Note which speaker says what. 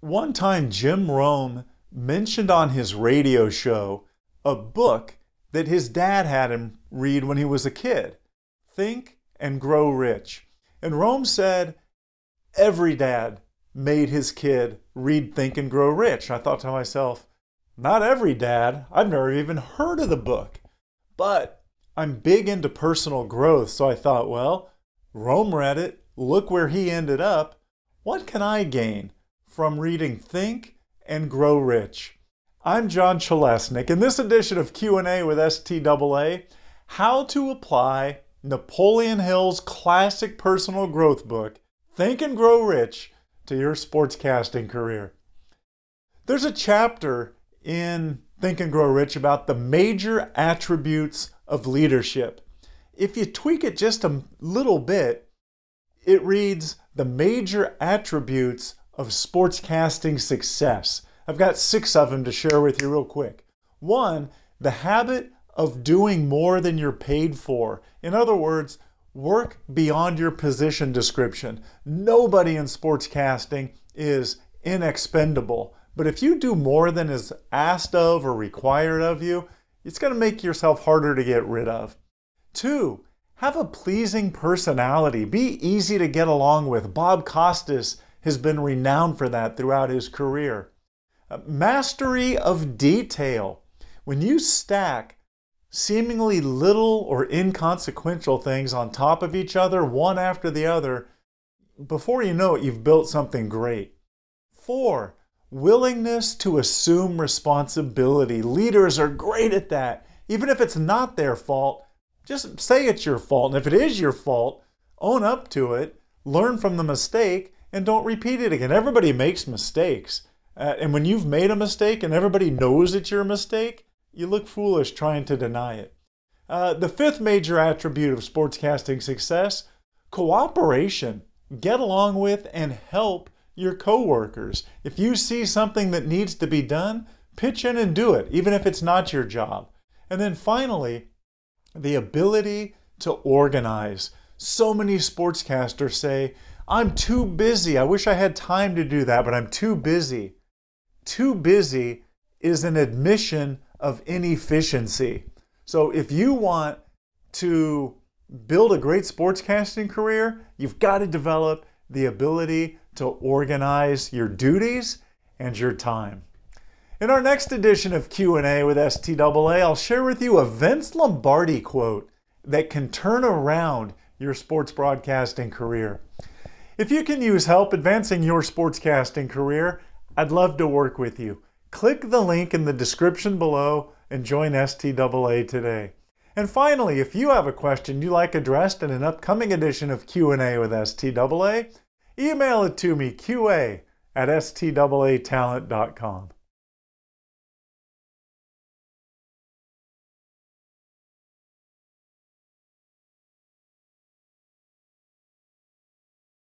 Speaker 1: One time, Jim Rome mentioned on his radio show a book that his dad had him read when he was a kid Think and Grow Rich. And Rome said every dad made his kid read Think and Grow Rich. I thought to myself, not every dad. I've never even heard of the book. But I'm big into personal growth, so I thought, well, Rome read it. Look where he ended up. What can I gain? from reading Think and Grow Rich. I'm John Chalesnik. In this edition of Q&A with STAA, how to apply Napoleon Hill's classic personal growth book, Think and Grow Rich, to your sportscasting career. There's a chapter in Think and Grow Rich about the major attributes of leadership. If you tweak it just a little bit, it reads the major attributes of sportscasting success. I've got six of them to share with you real quick. One, the habit of doing more than you're paid for. In other words, work beyond your position description. Nobody in sportscasting is inexpendable. But if you do more than is asked of or required of you, it's going to make yourself harder to get rid of. Two, have a pleasing personality. Be easy to get along with. Bob Costas has been renowned for that throughout his career. Uh, mastery of detail. When you stack seemingly little or inconsequential things on top of each other, one after the other, before you know it, you've built something great. Four, willingness to assume responsibility. Leaders are great at that. Even if it's not their fault, just say it's your fault. And if it is your fault, own up to it, learn from the mistake, and don't repeat it again. Everybody makes mistakes. Uh, and when you've made a mistake and everybody knows it's your mistake, you look foolish trying to deny it. Uh, the fifth major attribute of sportscasting success cooperation. Get along with and help your coworkers. If you see something that needs to be done, pitch in and do it, even if it's not your job. And then finally, the ability to organize. So many sportscasters say I'm too busy. I wish I had time to do that, but I'm too busy. Too busy is an admission of inefficiency. So if you want to build a great sportscasting career, you've got to develop the ability to organize your duties and your time. In our next edition of Q&A with STAA, I'll share with you a Vince Lombardi quote that can turn around your sports broadcasting career. If you can use help advancing your sportscasting career, I'd love to work with you. Click the link in the description below and join STAA today. And finally, if you have a question you would like addressed in an upcoming edition of Q&A with STAA, email it to me qa at staatalent.com.